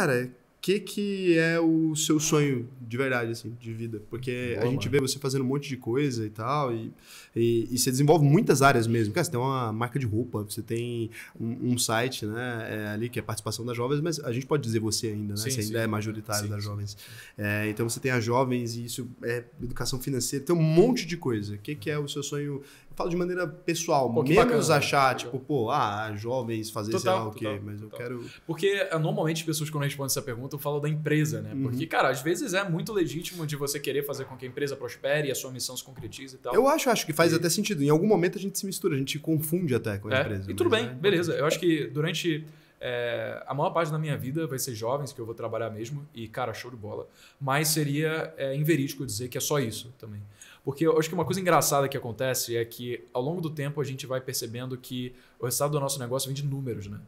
cara, que que é o seu sonho de verdade, assim, de vida? Porque Boa, a gente mano. vê você fazendo um monte de coisa e tal, e, e, e, você desenvolve muitas áreas mesmo. Cara, você tem uma marca de roupa, você tem um, um site, né, é, ali que é participação das jovens, mas a gente pode dizer você ainda, né? Sim, você sim, ainda sim. é majoritário das jovens. É, então você tem as jovens e isso é educação financeira, tem um monte de coisa. O que que é o seu sonho eu falo de maneira pessoal, pô, menos bacana, achar, né? tipo, pô, ah, jovens fazer total, sei lá o quê, total, mas total. eu quero. Porque eh, normalmente as pessoas, quando respondem essa pergunta, eu falo da empresa, né? Uhum. Porque, cara, às vezes é muito legítimo de você querer fazer com que a empresa prospere e a sua missão se concretize e tal. Eu acho, acho que faz e... até sentido. Em algum momento a gente se mistura, a gente se confunde até com a é? empresa. E tudo bem, é beleza. Eu acho que durante é, a maior parte da minha vida vai ser jovens, que eu vou trabalhar mesmo, e, cara, show de bola. Mas seria é, inverídico dizer que é só isso também. Porque eu acho que uma coisa engraçada que acontece é que, ao longo do tempo, a gente vai percebendo que o resultado do nosso negócio vem de números, né?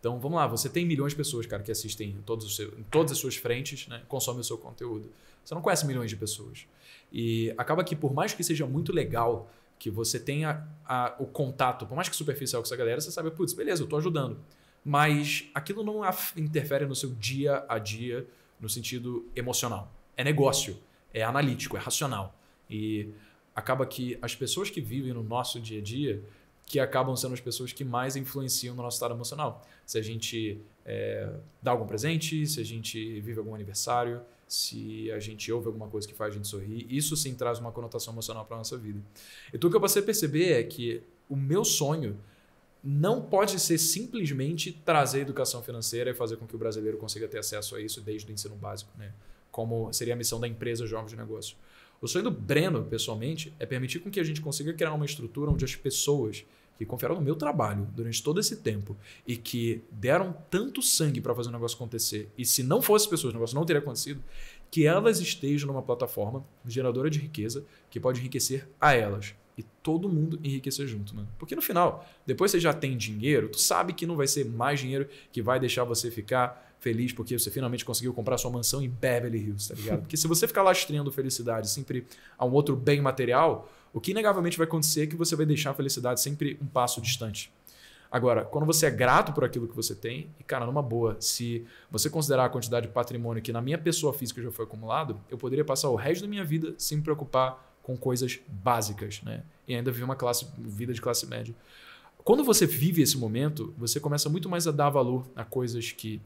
Então, vamos lá, você tem milhões de pessoas, cara, que assistem em, todos os seus, em todas as suas frentes, né? consomem o seu conteúdo. Você não conhece milhões de pessoas. E acaba que, por mais que seja muito legal que você tenha a, o contato, por mais que superficial com essa galera, você sabe, putz, beleza, eu tô ajudando mas aquilo não interfere no seu dia a dia no sentido emocional. É negócio, é analítico, é racional. E acaba que as pessoas que vivem no nosso dia a dia que acabam sendo as pessoas que mais influenciam no nosso estado emocional. Se a gente é, dá algum presente, se a gente vive algum aniversário, se a gente ouve alguma coisa que faz a gente sorrir, isso sim traz uma conotação emocional para a nossa vida. Então o que eu passei a perceber é que o meu sonho não pode ser simplesmente trazer educação financeira e fazer com que o brasileiro consiga ter acesso a isso desde o ensino básico, né? como seria a missão da empresa Jovens de Negócio. O sonho do Breno, pessoalmente, é permitir com que a gente consiga criar uma estrutura onde as pessoas que confiaram no meu trabalho durante todo esse tempo e que deram tanto sangue para fazer o negócio acontecer, e se não fossem pessoas, o negócio não teria acontecido, que elas estejam numa plataforma geradora de riqueza que pode enriquecer a elas, e todo mundo enriquecer junto, mano. Porque no final, depois você já tem dinheiro, tu sabe que não vai ser mais dinheiro que vai deixar você ficar feliz porque você finalmente conseguiu comprar sua mansão em Beverly Hills, tá ligado? Porque se você ficar lastreando felicidade sempre a um outro bem material, o que inegavelmente vai acontecer é que você vai deixar a felicidade sempre um passo distante. Agora, quando você é grato por aquilo que você tem, e cara, numa boa, se você considerar a quantidade de patrimônio que na minha pessoa física já foi acumulado, eu poderia passar o resto da minha vida sem me preocupar com coisas básicas, né? E ainda vive uma classe, vida de classe média. Quando você vive esse momento, você começa muito mais a dar valor a coisas que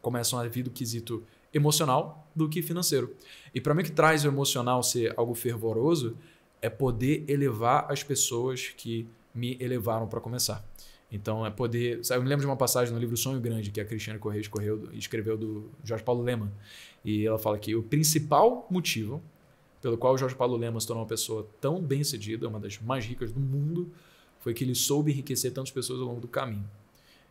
começam a vir do quesito emocional do que financeiro. E para mim o que traz o emocional ser algo fervoroso é poder elevar as pessoas que me elevaram para começar. Então é poder. eu me lembro de uma passagem no livro Sonho Grande que a Cristiane Correia escreveu do Jorge Paulo Lema. E ela fala que o principal motivo pelo qual o Jorge Paulo Lema se tornou uma pessoa tão bem sucedida, uma das mais ricas do mundo, foi que ele soube enriquecer tantas pessoas ao longo do caminho.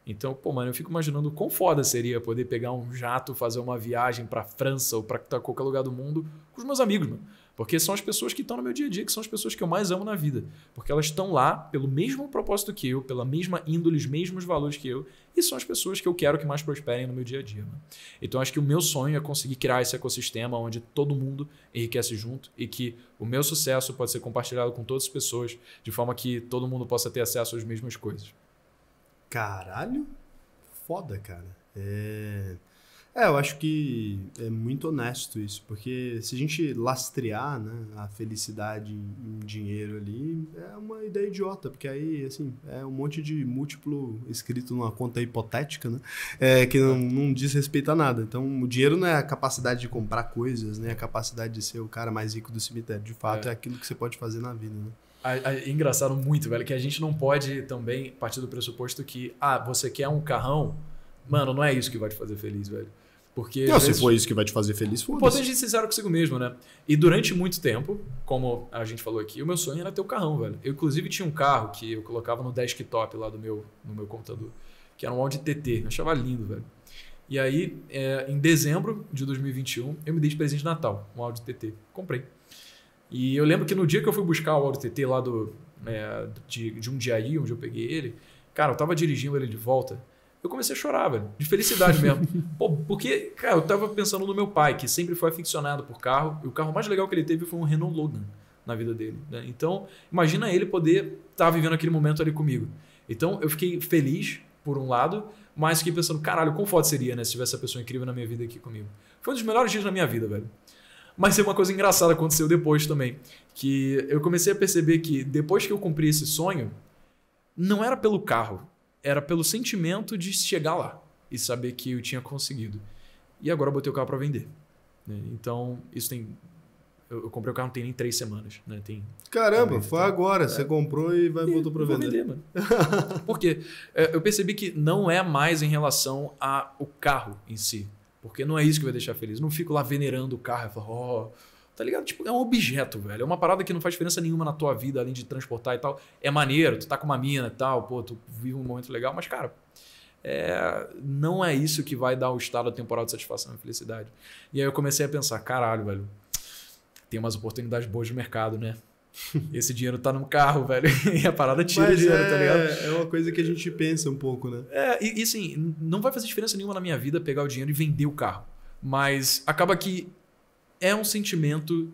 Então, pô, mano, eu fico imaginando quão foda seria poder pegar um jato, fazer uma viagem para França ou para qualquer lugar do mundo com os meus amigos, mano. Porque são as pessoas que estão no meu dia a dia, que são as pessoas que eu mais amo na vida. Porque elas estão lá pelo mesmo propósito que eu, pela mesma índole, os mesmos valores que eu, e são as pessoas que eu quero que mais prosperem no meu dia a dia. Né? Então acho que o meu sonho é conseguir criar esse ecossistema onde todo mundo enriquece junto e que o meu sucesso pode ser compartilhado com todas as pessoas, de forma que todo mundo possa ter acesso às mesmas coisas. Caralho, foda, cara. É... É, eu acho que é muito honesto isso, porque se a gente lastrear né, a felicidade em dinheiro ali, é uma ideia idiota, porque aí, assim, é um monte de múltiplo escrito numa conta hipotética, né? É, que não, não diz respeito a nada. Então, o dinheiro não é a capacidade de comprar coisas, né? É a capacidade de ser o cara mais rico do cemitério. De fato, é, é aquilo que você pode fazer na vida, né? A, a, é muito, velho, que a gente não pode também partir do pressuposto que, ah, você quer um carrão Mano, não é isso que vai te fazer feliz, velho. Porque. Não, vezes, se for isso que vai te fazer feliz, foda-se. Pode ser sincero consigo mesmo, né? E durante muito tempo, como a gente falou aqui, o meu sonho era ter o um carrão, velho. Eu, inclusive, tinha um carro que eu colocava no desktop lá do meu, no meu computador, que era um Audi TT. Eu achava lindo, velho. E aí, é, em dezembro de 2021, eu me dei de presente de Natal, um Audi TT. Comprei. E eu lembro que no dia que eu fui buscar o Audi TT lá do, é, de, de um dia aí, onde eu peguei ele, cara, eu tava dirigindo ele de volta. Eu comecei a chorar, velho, de felicidade mesmo. Pô, porque, cara, eu tava pensando no meu pai, que sempre foi aficionado por carro, e o carro mais legal que ele teve foi um Renault Logan na vida dele. Né? Então, imagina ele poder estar tá vivendo aquele momento ali comigo. Então, eu fiquei feliz, por um lado, mas fiquei pensando, caralho, quão foda seria, né, se tivesse essa pessoa incrível na minha vida aqui comigo. Foi um dos melhores dias da minha vida, velho. Mas uma coisa engraçada aconteceu depois também, que eu comecei a perceber que depois que eu cumpri esse sonho, não era pelo carro, era pelo sentimento de chegar lá e saber que eu tinha conseguido. E agora eu botei o carro para vender. Né? Então, isso tem. Eu, eu, comprei o carro não tem nem três semanas. Né? Tem, Caramba, vender, foi agora. É... Você comprou e vai e botou para vender. vender mano. Por quê? É, eu percebi que não é mais em relação ao carro em si. Porque não é isso que vai deixar feliz. Eu não fico lá venerando o carro e falo, oh, Tá ligado? Tipo, é um objeto, velho. É uma parada que não faz diferença nenhuma na tua vida, além de transportar e tal. É maneiro, tu tá com uma mina e tal, pô, tu vive um momento legal, mas, cara, é, não é isso que vai dar o estado temporal de satisfação e felicidade. E aí eu comecei a pensar, caralho, velho, tem umas oportunidades boas no mercado, né? Esse dinheiro tá no carro, velho. E a parada tira Mas dinheiro, tá é, tá ligado? É uma coisa que a gente pensa um pouco, né? É, e, e assim, não vai fazer diferença nenhuma na minha vida pegar o dinheiro e vender o carro. Mas acaba que é um sentimento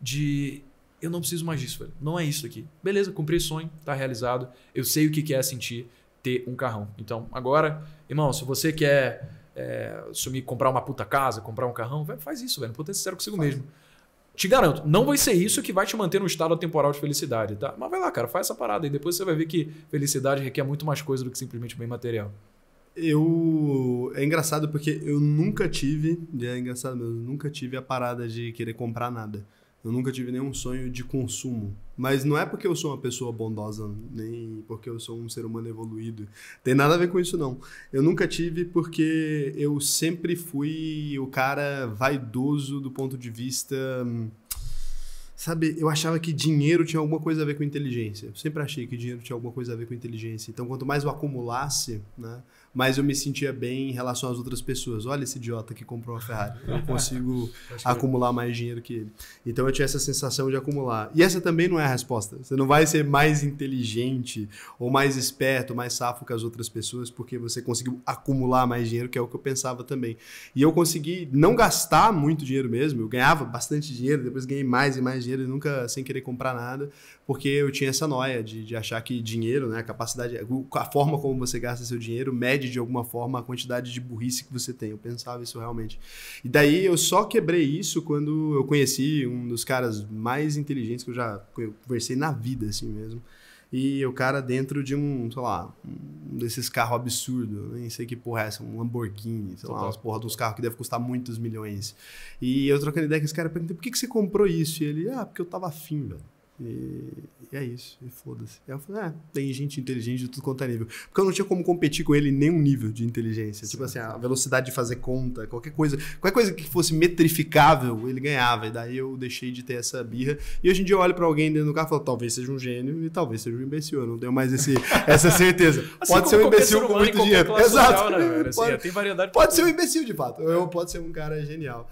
de eu não preciso mais disso, velho. Não é isso aqui. Beleza, cumpri sonho, tá realizado. Eu sei o que é sentir ter um carrão. Então, agora, irmão, se você quer é, sumir, comprar uma puta casa, comprar um carrão, velho, faz isso, velho. Não ser sincero consigo faz. mesmo. Te garanto, não vai ser isso que vai te manter num estado temporal de felicidade, tá? Mas vai lá, cara, faz essa parada e depois você vai ver que felicidade requer muito mais coisa do que simplesmente bem material. Eu é engraçado porque eu nunca tive, e é engraçado mesmo, nunca tive a parada de querer comprar nada. Eu nunca tive nenhum sonho de consumo. Mas não é porque eu sou uma pessoa bondosa, nem porque eu sou um ser humano evoluído. Tem nada a ver com isso, não. Eu nunca tive porque eu sempre fui o cara vaidoso do ponto de vista. Sabe, eu achava que dinheiro tinha alguma coisa a ver com inteligência. Eu sempre achei que dinheiro tinha alguma coisa a ver com inteligência. Então, quanto mais eu acumulasse, né? mas eu me sentia bem em relação às outras pessoas. Olha esse idiota que comprou uma Ferrari. Eu consigo é. acumular mais dinheiro que ele. Então eu tinha essa sensação de acumular. E essa também não é a resposta. Você não vai ser mais inteligente ou mais esperto, mais safo que as outras pessoas porque você conseguiu acumular mais dinheiro, que é o que eu pensava também. E eu consegui não gastar muito dinheiro mesmo. Eu ganhava bastante dinheiro, depois ganhei mais e mais dinheiro e nunca sem querer comprar nada, porque eu tinha essa noia de, de achar que dinheiro, né, a capacidade, a forma como você gasta seu dinheiro mede mede de alguma forma a quantidade de burrice que você tem. Eu pensava isso realmente. E daí eu só quebrei isso quando eu conheci um dos caras mais inteligentes que eu já conversei na vida, assim mesmo. E o cara dentro de um, sei lá, um desses carros absurdos, nem sei que porra é essa, um Lamborghini, sei lá, umas porra dos carros que deve custar muitos milhões. E eu trocando ideia com esse cara, perguntei, por que, que você comprou isso? E ele, ah, porque eu tava afim, velho. E, e, é isso, e foda-se. E ela falou: ah, tem gente inteligente de tudo quanto é nível. Porque eu não tinha como competir com ele em nenhum nível de inteligência. Tipo Sim. Tipo assim, a velocidade de fazer conta, qualquer coisa, qualquer coisa que fosse metrificável, ele ganhava. E daí eu deixei de ter essa birra. E hoje em dia eu olho pra alguém dentro do carro e falo: talvez seja um gênio e talvez seja um imbecil. Eu não tenho mais esse, essa certeza. assim, pode ser um imbecil com muito dinheiro. Exato. Social, né, assim, pode, tem variedade pode ser um imbecil, de fato. Ou pode ser um cara genial.